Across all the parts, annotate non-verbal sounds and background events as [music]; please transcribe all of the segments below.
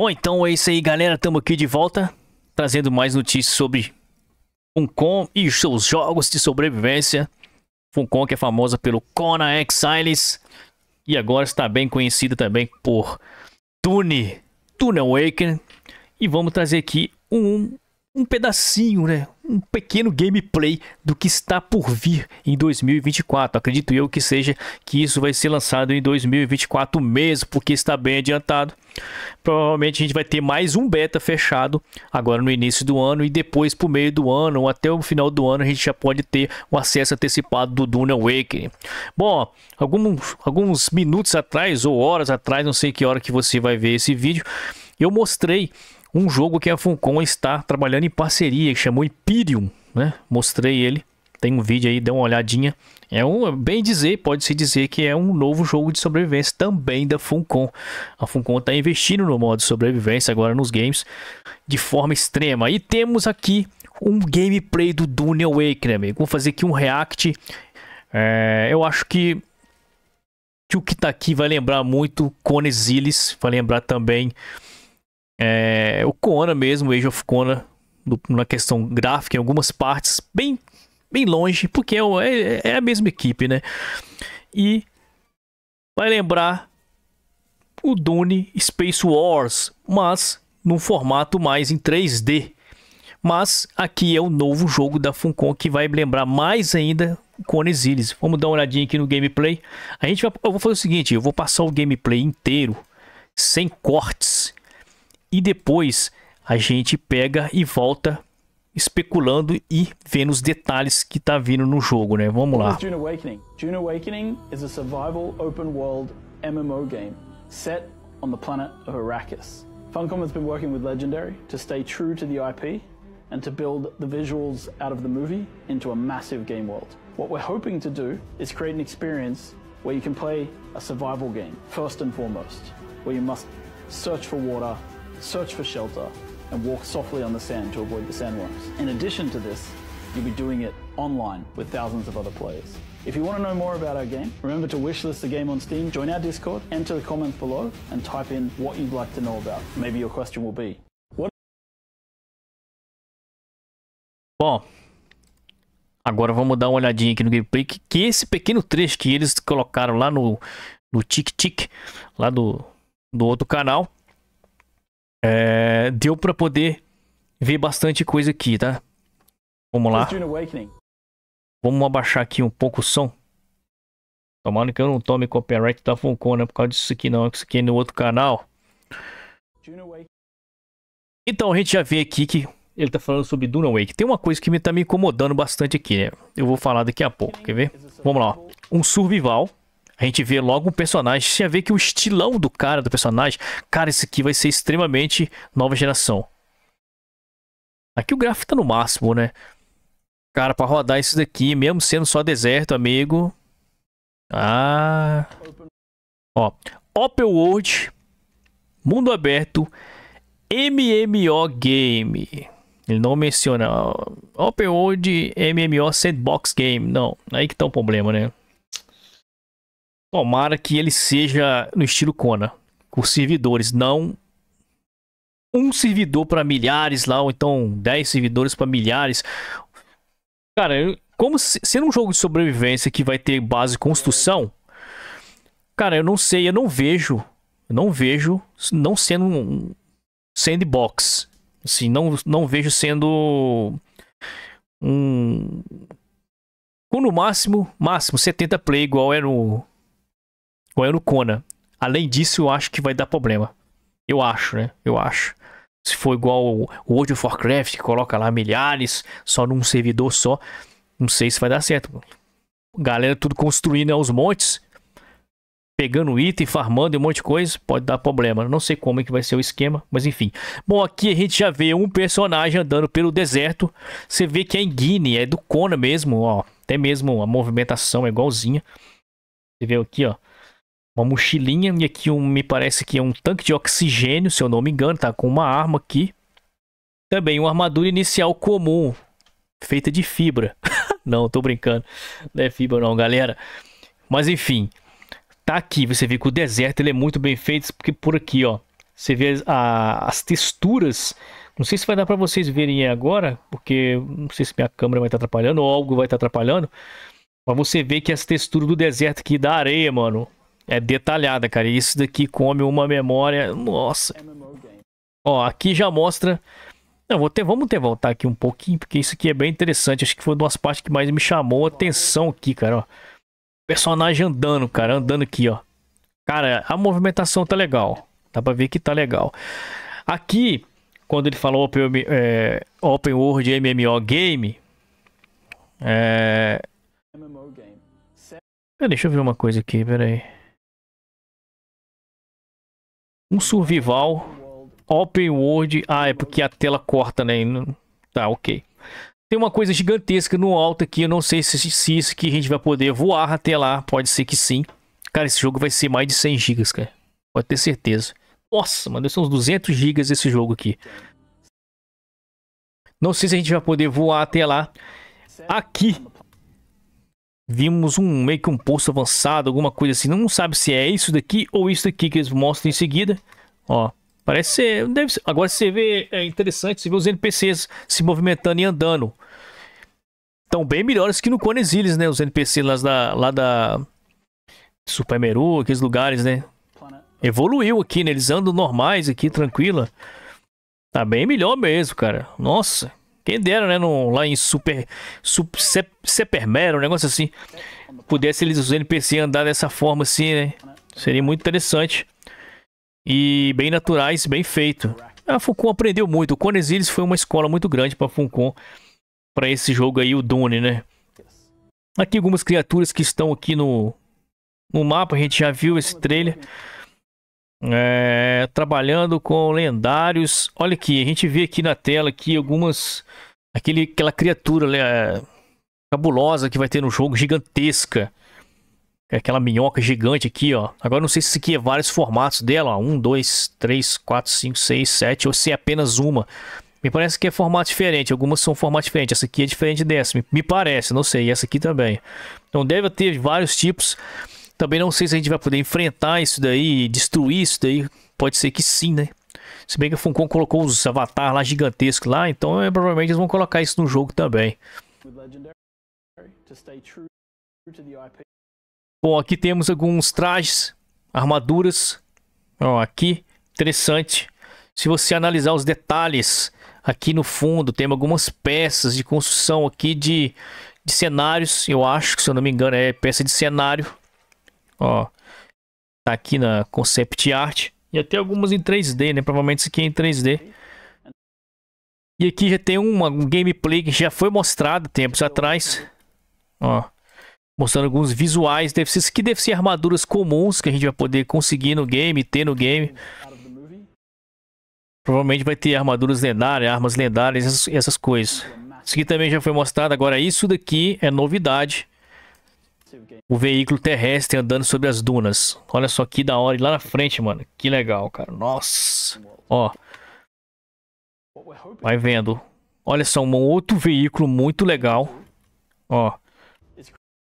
Bom, então é isso aí, galera. Estamos aqui de volta, trazendo mais notícias sobre Funcom e seus jogos de sobrevivência. Funcom que é famosa pelo Kona Exiles e agora está bem conhecida também por Tune, Tune Awakening. E vamos trazer aqui um, um pedacinho, né? um pequeno gameplay do que está por vir em 2024. Acredito eu que seja que isso vai ser lançado em 2024 mesmo, porque está bem adiantado. Provavelmente a gente vai ter mais um beta fechado agora no início do ano e depois para o meio do ano ou até o final do ano a gente já pode ter o um acesso antecipado do Dune Awakening. Bom, alguns, alguns minutos atrás ou horas atrás, não sei que hora que você vai ver esse vídeo, eu mostrei um jogo que a Funcom está trabalhando em parceria, que chamou Imperium, né? Mostrei ele, tem um vídeo aí, dê uma olhadinha. É um, bem dizer, pode-se dizer que é um novo jogo de sobrevivência também da Funcom. A Funcom está investindo no modo de sobrevivência agora nos games de forma extrema. E temos aqui um gameplay do Dune Awakening, né, amigo. Vou fazer aqui um react. É, eu acho que que o que está aqui vai lembrar muito Conesilis, vai lembrar também é, o Kona mesmo, Age of Kona, do, na questão gráfica, em algumas partes, bem, bem longe, porque é, é, é a mesma equipe, né? E vai lembrar o Dune Space Wars, mas num formato mais em 3D. Mas aqui é o novo jogo da Funcom que vai lembrar mais ainda o Cone Vamos dar uma olhadinha aqui no gameplay. A gente vai, eu vou fazer o seguinte, eu vou passar o gameplay inteiro sem cortes e depois a gente pega e volta especulando e vendo os detalhes que tá vindo no jogo, né? Vamos lá. Dune Awakening. Dune Awakening is a survival open world MMO game set on the planet of Arrakis. Funcom has been working with Legendary to stay true to the IP and to build the visuals out of the movie into a massive game world. What we're hoping to do is create an experience where you can play a survival game first and foremost, where you must search for water, search for shelter, and walk softly on the sand to avoid the sandworms. In addition to this, you'll be doing it online with thousands of other players. If you want to know more about our game, remember to wishlist the game on Steam, join our Discord, enter the comments below, and type in what you'd like to know about. Maybe your question will be, what? Bom, agora vamos dar uma olhadinha aqui no gameplay, que, que esse pequeno trecho que eles colocaram lá no, no Tic Tic, lá do, do outro canal, É, deu para poder ver bastante coisa aqui, tá? Vamos lá. Vamos abaixar aqui um pouco o som. Tomara que eu não tome copyright da Funcom, né? Por causa disso aqui não, isso aqui é no outro canal. Então a gente já vê aqui que ele tá falando sobre Duna Wake. Tem uma coisa que me tá me incomodando bastante aqui, né? Eu vou falar daqui a pouco, quer ver? Vamos lá. Um survival a gente vê logo o personagem, você já vê que o estilão do cara, do personagem, cara, esse aqui vai ser extremamente nova geração. Aqui o gráfico tá no máximo, né? Cara, pra rodar isso daqui, mesmo sendo só deserto, amigo. Ah. Ó. Open World. Mundo aberto. MMO Game. Ele não menciona. Open World MMO Sandbox Game. Não, aí que tá o um problema, né? Tomara que ele seja no estilo Kona, com servidores, não um servidor para milhares lá, ou então 10 servidores para milhares. Cara, como se, sendo um jogo de sobrevivência que vai ter base construção, cara, eu não sei, eu não vejo, eu não vejo não sendo um sandbox. Assim, não, não vejo sendo um com no máximo, máximo 70 play igual era é o Igual no Kona. Além disso, eu acho que vai dar problema. Eu acho, né? Eu acho. Se for igual o World of Warcraft, que coloca lá milhares só num servidor só, não sei se vai dar certo. Galera tudo construindo aos né, montes, pegando item, farmando e um monte de coisa, pode dar problema. Não sei como é que vai ser o esquema, mas enfim. Bom, aqui a gente já vê um personagem andando pelo deserto. Você vê que é em Guinea, é do Kona mesmo, ó. Até mesmo a movimentação é igualzinha. Você vê aqui, ó uma mochilinha e aqui um, me parece que é um tanque de oxigênio, se eu não me engano, tá com uma arma aqui. Também uma armadura inicial comum, feita de fibra. [laughs] não, tô brincando. Não é fibra não, galera. Mas enfim, tá aqui, você vê que o deserto ele é muito bem feito, porque por aqui, ó, você vê a, as texturas. Não sei se vai dar para vocês verem agora, porque não sei se minha câmera vai estar tá atrapalhando ou algo vai estar tá atrapalhando. Mas você vê que as texturas do deserto aqui da areia, mano, é detalhada, cara. Isso daqui come uma memória. Nossa. Ó, aqui já mostra. Não, vou ter, vamos ter voltar aqui um pouquinho, porque isso aqui é bem interessante. Acho que foi uma das partes que mais me chamou a atenção aqui, cara. Ó. Personagem andando, cara, andando aqui, ó. Cara, a movimentação tá legal. Dá pra ver que tá legal. Aqui, quando ele falou open, é, open World MMO Game, é... Deixa eu ver uma coisa aqui, peraí. Um survival open world. Ah, é porque a tela corta, né? Tá, ok. Tem uma coisa gigantesca no alto aqui. Eu não sei se, se isso que a gente vai poder voar até lá. Pode ser que sim. Cara, esse jogo vai ser mais de 100 gigas, cara. Pode ter certeza. Nossa, mano, são uns 200 gigas esse jogo aqui. Não sei se a gente vai poder voar até lá. Aqui vimos um meio que um pulso avançado, alguma coisa assim. Não sabe se é isso daqui ou isso daqui que eles mostram em seguida. Ó, parece ser, deve ser. Agora você vê, é interessante, você vê os NPCs se movimentando e andando. Estão bem melhores que no Cone né? Os NPCs lá da, lá da Super Meru, aqueles lugares, né? Evoluiu aqui, né? Eles andam normais aqui, tranquila. Tá bem melhor mesmo, cara. Nossa. Quem dera, né? No, lá em Super. Super Supermer, um negócio assim. Pudesse eles, os NPC andar dessa forma assim, né? Seria muito interessante. E bem naturais, bem feito. A Funcom aprendeu muito. O Conesilis foi uma escola muito grande para Funcom. Para esse jogo aí, o Dune, né? Aqui algumas criaturas que estão aqui no, no mapa. A gente já viu esse trailer é, trabalhando com lendários. Olha aqui, a gente vê aqui na tela aqui algumas. Aquele, aquela criatura né, é, cabulosa que vai ter no jogo, gigantesca. É aquela minhoca gigante aqui, ó. Agora não sei se aqui é vários formatos dela, ó. 1, 2, 3, 4, 5, 6, 7, ou se é apenas uma. Me parece que é formato diferente. Algumas são formato diferente. Essa aqui é diferente dessa. Me, me parece, não sei. E essa aqui também. Então deve ter vários tipos. Também não sei se a gente vai poder enfrentar isso daí, destruir isso daí. Pode ser que sim, né? Se bem que a Funcom colocou os avatar lá gigantescos lá, então é, provavelmente eles vão colocar isso no jogo também. Bom, aqui temos alguns trajes, armaduras. Ó, aqui, interessante. Se você analisar os detalhes aqui no fundo, tem algumas peças de construção aqui de, de cenários. Eu acho que, se eu não me engano, é peça de cenário. Ó, tá aqui na concept art. E até algumas em 3D, né? Provavelmente isso aqui é em 3D. E aqui já tem uma, um gameplay que já foi mostrado tempos atrás. Ó. Mostrando alguns visuais. Deve ser, isso aqui deve ser armaduras comuns que a gente vai poder conseguir no game, ter no game. Provavelmente vai ter armaduras lendárias, armas lendárias, essas, essas coisas. Isso aqui também já foi mostrado. Agora isso daqui é novidade o veículo terrestre andando sobre as dunas. Olha só que da hora. E lá na frente, mano. Que legal, cara. Nossa. Ó. Vai vendo. Olha só, um outro veículo muito legal. Ó.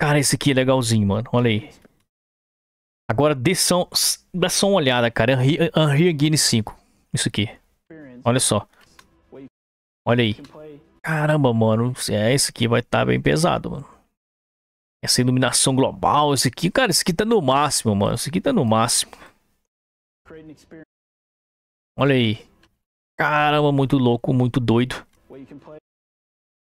Cara, esse aqui é legalzinho, mano. Olha aí. Agora dê só, dá só uma olhada, cara. Unreal Engine 5. Isso aqui. Olha só. Olha aí. Caramba, mano. É, esse aqui vai estar tá bem pesado, mano essa iluminação global, esse aqui, cara, esse aqui tá no máximo, mano. Esse aqui tá no máximo. Olha aí. Caramba, muito louco, muito doido.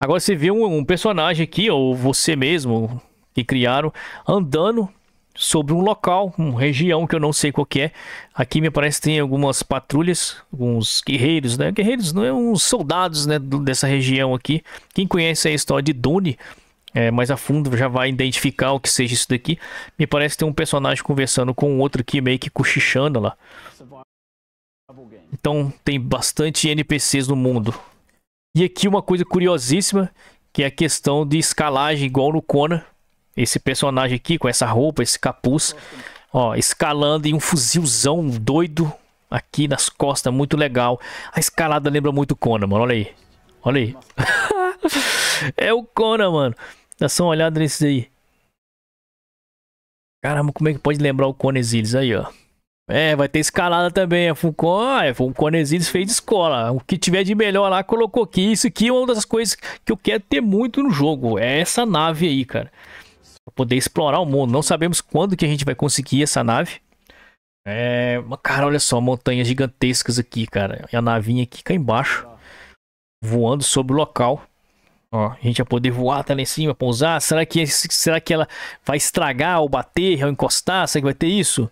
Agora você vê um, um personagem aqui, ou você mesmo, que criaram, andando sobre um local, uma região que eu não sei qual é. Aqui me parece que tem algumas patrulhas, alguns guerreiros, né? Guerreiros, não é uns soldados, né, dessa região aqui. Quem conhece a história de Dune, é, mais a fundo, já vai identificar o que seja isso daqui. Me parece ter um personagem conversando com outro aqui, meio que cochichando lá. Então tem bastante NPCs no mundo. E aqui uma coisa curiosíssima, que é a questão de escalagem igual no Conan. Esse personagem aqui com essa roupa, esse capuz, ó, escalando e um fuzilzão doido aqui nas costas, muito legal. A escalada lembra muito Conan, mano, olha aí. Olha aí. [laughs] é o Conan, mano. Dá só uma olhada nesses aí. Caramba, como é que pode lembrar o Conesilis aí, ó? É, vai ter escalada também. Ah, é Funcon, é, um Conesilis fez escola. O que tiver de melhor lá, colocou aqui. Isso aqui é uma das coisas que eu quero ter muito no jogo. É essa nave aí, cara. Pra poder explorar o mundo. Não sabemos quando que a gente vai conseguir essa nave. É, cara, olha só, montanhas gigantescas aqui, cara. E a navinha aqui cá embaixo. Voando sobre o local. Ó, a gente vai poder voar até lá em cima, pousar. Será que, será que ela vai estragar ou bater ou encostar? Será que vai ter isso?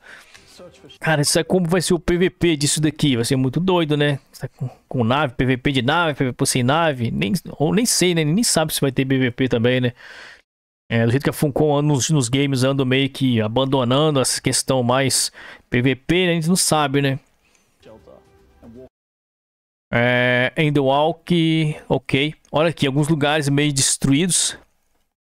Cara, isso é como vai ser o PVP disso daqui. Vai ser muito doido, né? Tá com, com nave, PVP de nave, PVP sem nave. Nem, ou nem sei, né? Nem sabe se vai ter PVP também, né? É, do jeito que a Funcom nos, nos games anda meio que abandonando essa questão mais PVP, né? a gente não sabe, né? É, Endwalk, ok. Olha aqui, alguns lugares meio destruídos.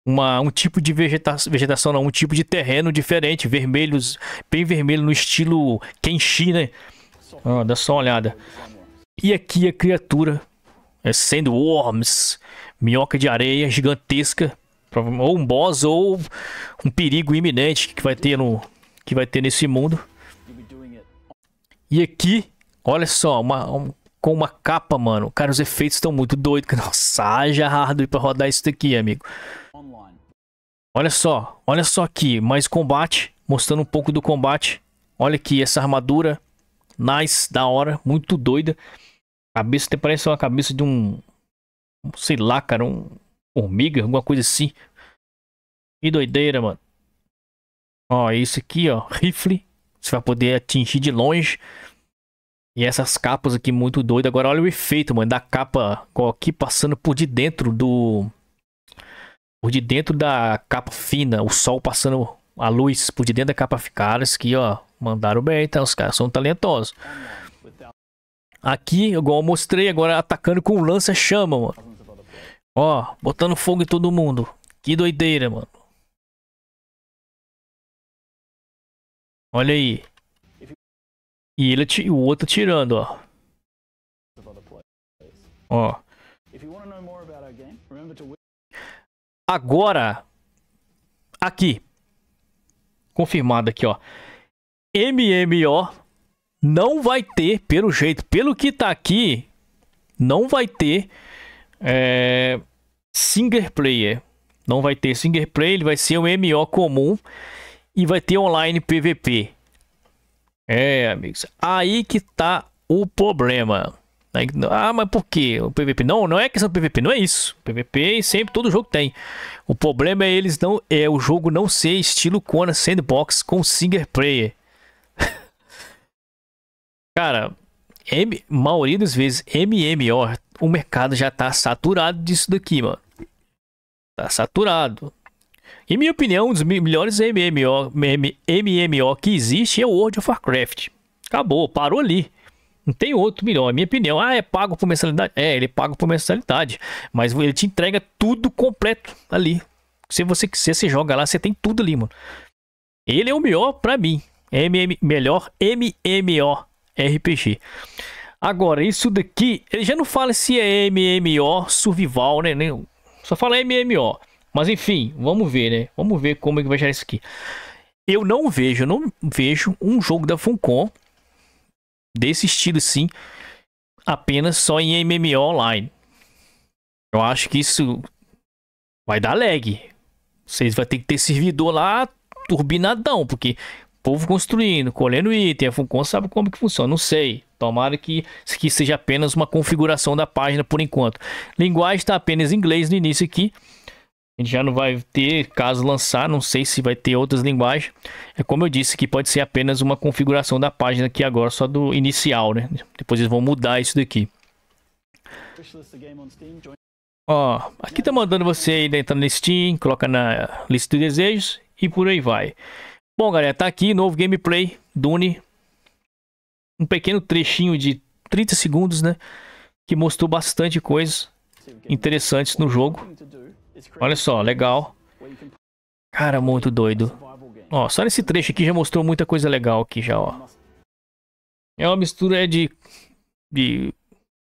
Uma, um tipo de vegeta vegetação, não, um tipo de terreno diferente, vermelhos, bem vermelho no estilo Kenshi, né? Ah, dá só uma olhada. E aqui a criatura, é Sandworms, minhoca de areia gigantesca, ou um boss ou um perigo iminente que vai ter no que vai ter nesse mundo. E aqui, olha só, uma, com uma capa, mano. Cara, os efeitos estão muito doidos. [laughs] Nossa, haja hardware pra rodar isso daqui, amigo. Olha só, olha só aqui, mais combate, mostrando um pouco do combate. Olha aqui essa armadura, nice, da hora, muito doida. cabeça até parece uma cabeça de um, sei lá, cara, um formiga, alguma coisa assim. Que doideira, mano. Ó, isso aqui, ó, rifle, você vai poder atingir de longe. E essas capas aqui muito doidas. Agora olha o efeito, mano, da capa aqui passando por de dentro do... Por de dentro da capa fina, o sol passando a luz por de dentro da capa. Cara, isso aqui, ó, mandaram bem, então os caras são talentosos. Aqui, igual eu mostrei, agora atacando com lança-chama, mano. Ó, botando fogo em todo mundo. Que doideira, mano. Olha aí. E ele o outro tirando, ó. Ó. Agora, aqui, confirmado aqui, ó. MMO não vai ter, pelo jeito, pelo que tá aqui, não vai ter é, single player. Não vai ter single player, ele vai ser um MO comum e vai ter online PVP. É, amigos. Aí que tá o problema. Ah, mas por que O PVP não, não é questão do PVP, não é isso. PVP sempre todo jogo tem. O problema é eles não é o jogo não ser estilo Conan Sandbox com single player. [laughs] Cara, M, maioria das vezes MMO, o mercado já tá saturado disso daqui, mano. Tá saturado. Em minha opinião, um dos melhores MMO, MMO que existe é o World of Warcraft. Acabou, parou ali. Não tem outro melhor, é minha opinião. Ah, é pago por mensalidade? É, ele é pago por mensalidade. Mas ele te entrega tudo completo ali. Se você quiser, você joga lá, você tem tudo ali, mano. Ele é o melhor pra mim. MM, melhor RPG. Agora, isso daqui, ele já não fala se é MMO Survival, né? Só fala MMO. Mas enfim, vamos ver, né? Vamos ver como é que vai gerar isso aqui. Eu não vejo, eu não vejo um jogo da Funcom desse estilo sim, apenas só em MMO online. Eu acho que isso vai dar lag. Vocês vão ter que ter servidor lá turbinadão, porque povo construindo, colhendo item, a Funcom sabe como que funciona, não sei. Tomara que, que seja apenas uma configuração da página por enquanto. Linguagem está apenas em inglês no início aqui. A gente já não vai ter, caso lançar, não sei se vai ter outras linguagens. É como eu disse que pode ser apenas uma configuração da página aqui agora, só do inicial, né? Depois eles vão mudar isso daqui. Ó, aqui tá mandando você entrar no Steam, coloca na lista de desejos e por aí vai. Bom, galera, tá aqui novo gameplay, Dune. Um pequeno trechinho de 30 segundos, né? Que mostrou bastante coisas interessantes no jogo. Olha só, legal. Cara, muito doido. Ó, só nesse trecho aqui já mostrou muita coisa legal aqui já, ó. É uma mistura de... de...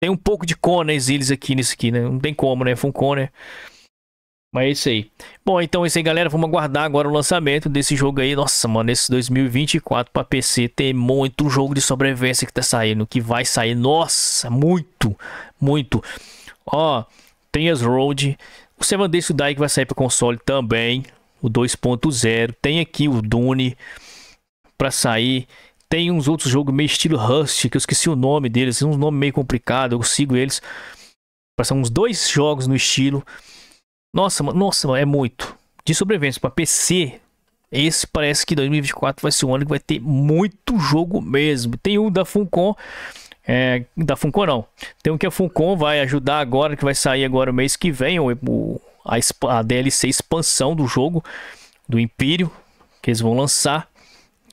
Tem um pouco de Conan né, Exiles aqui nisso aqui, né? Não tem como, né? Foi um Conan. Né? Mas é isso aí. Bom, então é isso aí, galera. Vamos aguardar agora o lançamento desse jogo aí. Nossa, mano, esse 2024 para PC tem muito jogo de sobrevivência que tá saindo, que vai sair. Nossa, muito, muito. Ó, tem as Road, o Seven Days to Die que vai sair para console também, o 2.0. Tem aqui o Dune para sair. Tem uns outros jogos meio estilo Rust, que eu esqueci o nome deles, um nome meio complicado, eu sigo eles. São uns dois jogos no estilo. Nossa, nossa, é muito. De sobrevivência para PC, esse parece que 2024 vai ser um ano que vai ter muito jogo mesmo. Tem um da Funcom é, da Funcom não. Tem um que a Funcom vai ajudar agora, que vai sair agora o mês que vem, o, o a, a, DLC expansão do jogo, do Império, que eles vão lançar.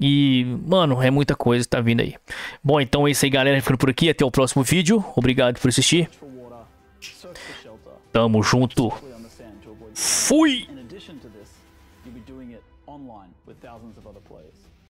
E, mano, é muita coisa que tá vindo aí. Bom, então é isso aí, galera. Ficando por aqui. Até o próximo vídeo. Obrigado por assistir. Tamo junto. Fui!